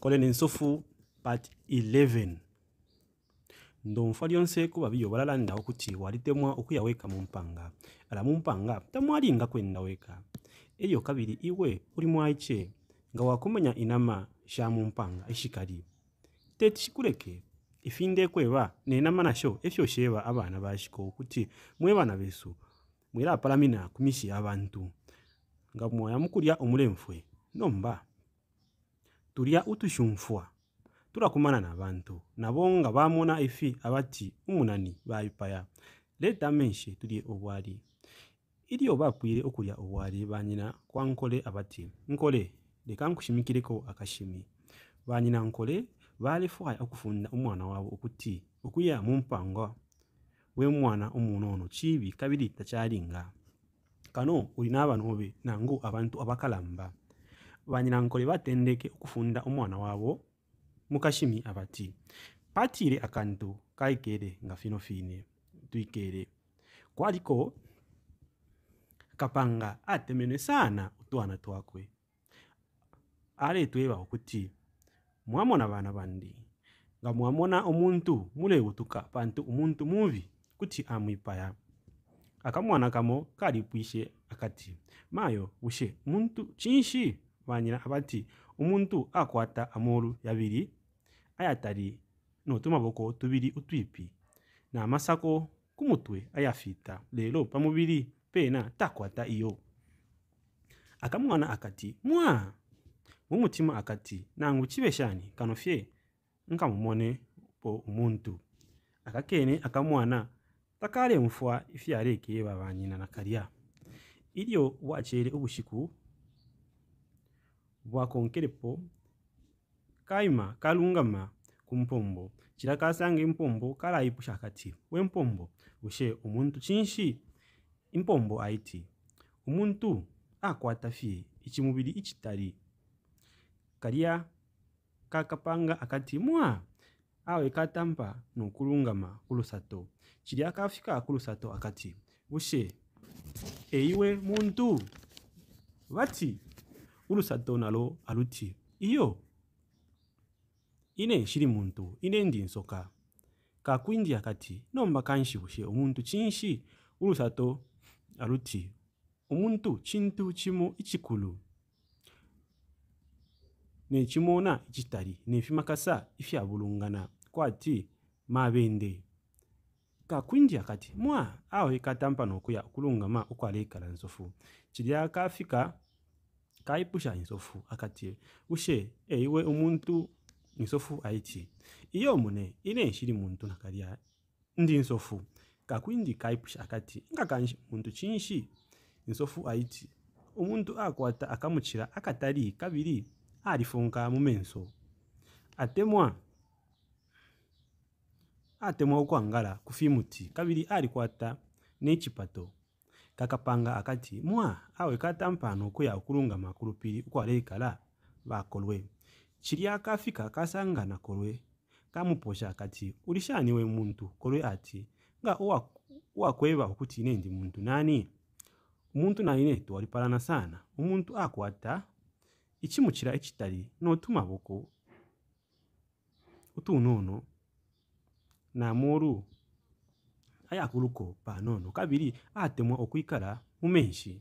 Colonel Nsofu part 11 ndonfa lyonseeko babiri obalalanirawo kuti wali temwa okuyaweeka mu mpanga ala mu mpanga tamwalinga kwennaweka eryo kabiri iwe uli mwaike nga wakumanya inama sha mu mpanga ishikali eshikali tekikuleke ifinde kweba nenama nasho efyo sheba abana bashiko okuti mwe bana besu mwera apalamina ku misi y'abantu nga mwayamukulya omulenfwe nomba tulya utushunfwa tulakumana n'abantu nabo nga bamona ifi abati umunani bayipaya leeta menshi tulye obwali ilyo bakwire okulya obwali banyina kwankole abati nkole leka nkushimikireko akashimi banyina nkole balefuaya okufunda omwana waabwe okuti okuya mu mpanga w'emwana omuntu ono kibi kabiri takyalinga kano olina abanobe nangu abantu abakalamba banyirankole batendeke okufunda omwana waabo mukashimi abati patire akantu kaikere nga fino fine twikere kwaliko kapanga atemenwe saana otwana twakwe ale tweba okuti mwamona baana bandi nga mwamona omuntu muleebutuka pantu omuntu mubi kuti amwipaya akamwana kamo kalipwishe akati mayo bushe muntu cinshi banyina abati umuntu akwata amuru yabiri ayatali n'otumaboko tubiri utwipi n'amasako masako kumutwe ayafita lelo pamubiri pena takwata iyo akamwana akati mwa mumutima akati nangu kibe shani kanofye nkamumone po umuntu akakene akamwana takalemfwa babanyina na nakalya ilyo waceere ubushiku bwakonkhelepo kayima kalungama kumpombo cila kasanga impombo kalayi puxakathi wempombo uxe umuntu cinshi impombo aiti umuntu akwata fiyi icimubili icitali kalya kakapanga akati mwa awe katampa nokulungama kulusato cili akafika kulusato akati uxe eyiwe muntu vati ulusaddo nalo aluti iyo ine shili muntu ine ndi nsoka kakwindi akati nomba kanshibushe umuntu chinshi ulusato aluti umuntu chintu chimu ichikulu nechimona ichitali nefimakasa ifyabulungana kwati mabende kakwindi akati mwa awe katampano nokuya okulungama ukwaleikala nsofu chili akafika kayiphusha insofu akati ushe eiwe eh, umuntu insofu aiti iyo mune ine shili muntu nakalya ndi insofu kakwindi kayiphusha akati ingakanji muntu chinshi insofu aiti umuntu akwata akamutshila akatali kavili alifunka mumenso atemwa atemwa okwangala kufimuti kavili alikwata n'ecipato kakapanga akati mwa awe katampano okuya okulunga makulupili okwali bakolwe kili akafika kasangana kolwe kamuposha akati uli shaniwe muntu kolwe ati nga owakweva okuti ine ndi muntu nani umuntu naine twalipalana sana umuntu akwata ichimukila ekitali n'otumaboko otuuno ono namuolu ayaakuluko panhonho kaviri aatemwa okuikara mumenshi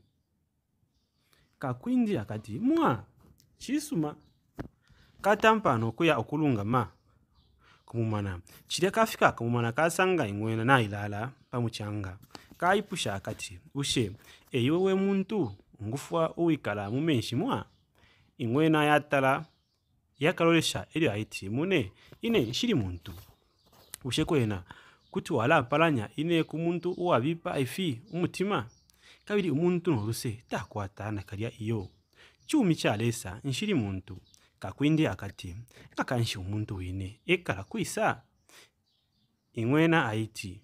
kakwindi akati mwa chisuma katampano kuya okulunga ma kumumana chiria kafika kumumana kasanga imwena naailala pamuchanga kaipusha akati ushe eiwe wemuntu ngufuwa uikala mumenshi mwa imwena yatala yakalolesha eli aiti mune ine shiri muntu ushe kwena kuti walapalanya ine kumuntu uwabipa efi umutima kabiri omuntu noruse takwatana kalya iyo cumi calesa nshiri muntu kakwindi akati kakanshi omuntu wine ekala kwisa ing'wena aiti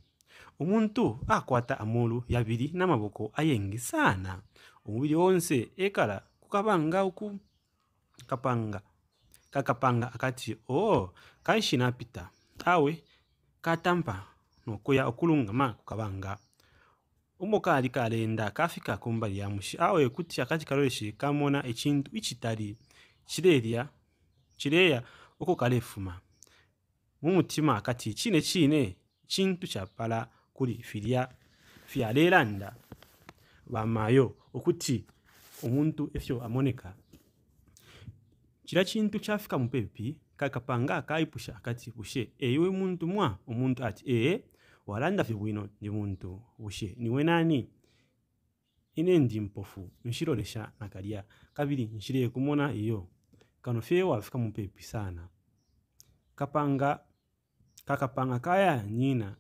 omuntu akwata amolu yabiri n'amaboko ayengisana omubiri wonse ekala kukabanga oku kapanga kakapanga akati o oh, kanshi napita awe katampa n'okuya okulungama ku kabanga omukaali kalenda kafika kumbali ya mushi awo ekuti akati kaloleshi kamona ekintu ikitali kireerya kireeya oko kalefuma mumutima kati kiine kiine kintu kyapala kuri firya fyaleeranda bamaayo okuti omuntu efyo amoneka kira kintu kyafika mupepi kakapanga akaipusha kati pushe eiwe muntu mwa omuntu ati ee walandafe bwino ndi muntu ushe niwe nani ine ndi mpofu nshilolesha nakalya kabiri nshire kumona iyo kano fye wafika mupepi sana kapanga kakapanga kaya nyina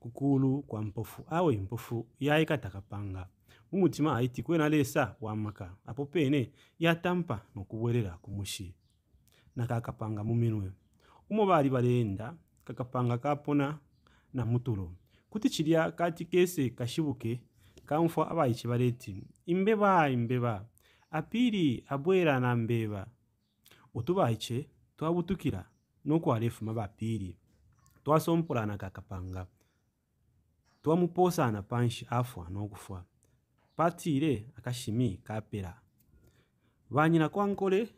kukulu kwa mpofu awe mpofu yaye katakapanga mumutima aiti kwena lesa wamaka apo pene yatampa nokubwelela kumushi kakapanga muminwe umo bali balenda kakapanga kapona namutulo kuti ciliya kati kese kashibuke kamfa abaye cibareti imbeba imbeba apiri abwera na mbeba utubayice twabutukira nuku arefuma bapiri twasompulana kakapanga twamuposana panshi afwa nokufwa patire akashimi kapera banyina kwankole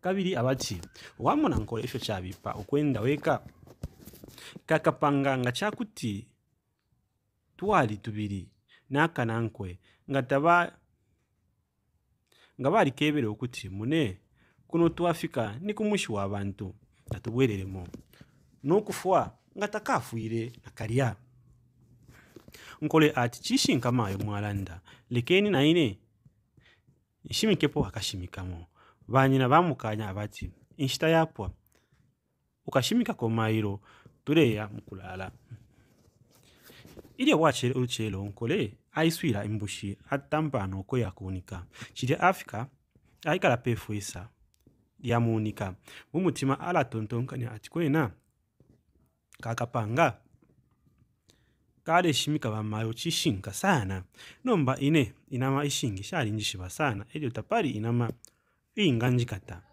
kabiri abati wamona nkole isho cabipa ukwenda weka kakapanganga chakuti twali tubili nakanankwe nga taba nga kebere okuti mune kuno twafika ni kumushi bantu natubwelelemo n'okufwa nga takafwile nakalya nkole ati cishi nkamayo mwalanda lekeni naine nshimikepo akashimikamo banyina bamukanya abati inshita yapwa ukashimikako komairo Tuleya mukulala ilye waacele olutshelo nkole aiswila imbushi atampano okweya kuunika shilya africa aikala pefuisa yamuunika mumutima ala ati kwena kakapanga kaleshimika vamayo cishinka sana nomba ine inama ishingi shalinji sana elyo tapali inama inganjikata